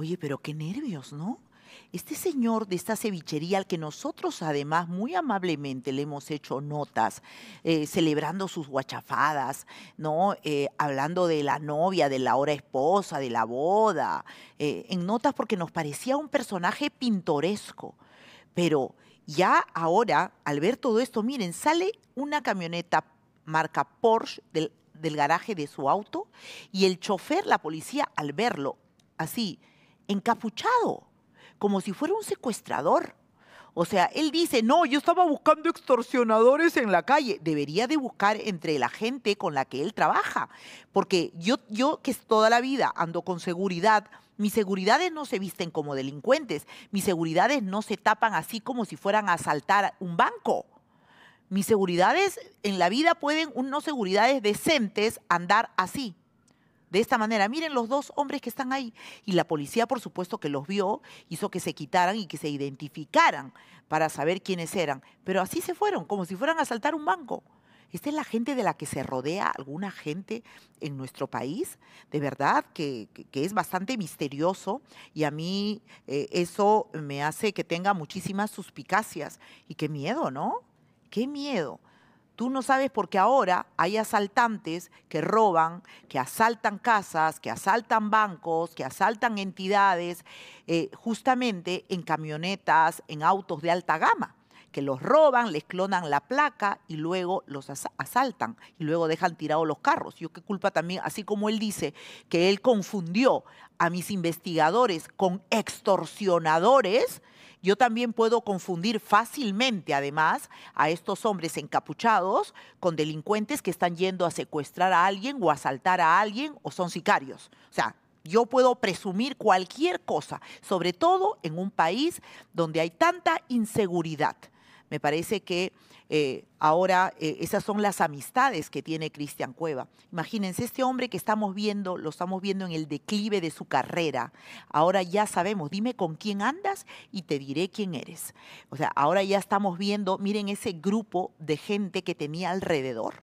Oye, pero qué nervios, ¿no? Este señor de esta cevichería, al que nosotros además muy amablemente le hemos hecho notas, eh, celebrando sus guachafadas, ¿no? Eh, hablando de la novia, de la hora esposa, de la boda, eh, en notas porque nos parecía un personaje pintoresco. Pero ya ahora, al ver todo esto, miren, sale una camioneta marca Porsche del garaje de su auto y el chofer, la policía, al verlo así, encapuchado, como si fuera un secuestrador. O sea, él dice, no, yo estaba buscando extorsionadores en la calle. Debería de buscar entre la gente con la que él trabaja. Porque yo, yo que toda la vida ando con seguridad, mis seguridades no se visten como delincuentes. Mis seguridades no se tapan así como si fueran a asaltar un banco. Mis seguridades en la vida pueden, unos seguridades decentes, andar así de esta manera. Miren los dos hombres que están ahí. Y la policía, por supuesto, que los vio, hizo que se quitaran y que se identificaran para saber quiénes eran. Pero así se fueron, como si fueran a asaltar un banco. Esta es la gente de la que se rodea alguna gente en nuestro país, de verdad, que, es bastante misterioso y a mí eh, eso me hace que tenga muchísimas suspicacias y qué miedo, ¿no? Qué miedo. Tú no sabes porque ahora hay asaltantes que roban, que asaltan casas, que asaltan bancos, que asaltan entidades, eh, justamente en camionetas, en autos de alta gama que los roban, les clonan la placa y luego los asaltan y luego dejan tirados los carros. Yo qué culpa también, así como él dice que él confundió a mis investigadores con extorsionadores, yo también puedo confundir fácilmente, además, a estos hombres encapuchados con delincuentes que están yendo a secuestrar a alguien o asaltar a alguien o son sicarios. O sea, yo puedo presumir cualquier cosa, sobre todo en un país donde hay tanta inseguridad. Me parece que eh, ahora eh, esas son las amistades que tiene Cristian Cueva. Imagínense, este hombre que estamos viendo, lo estamos viendo en el declive de su carrera. Ahora ya sabemos, dime con quién andas y te diré quién eres. O sea, ahora ya estamos viendo, miren ese grupo de gente que tenía alrededor.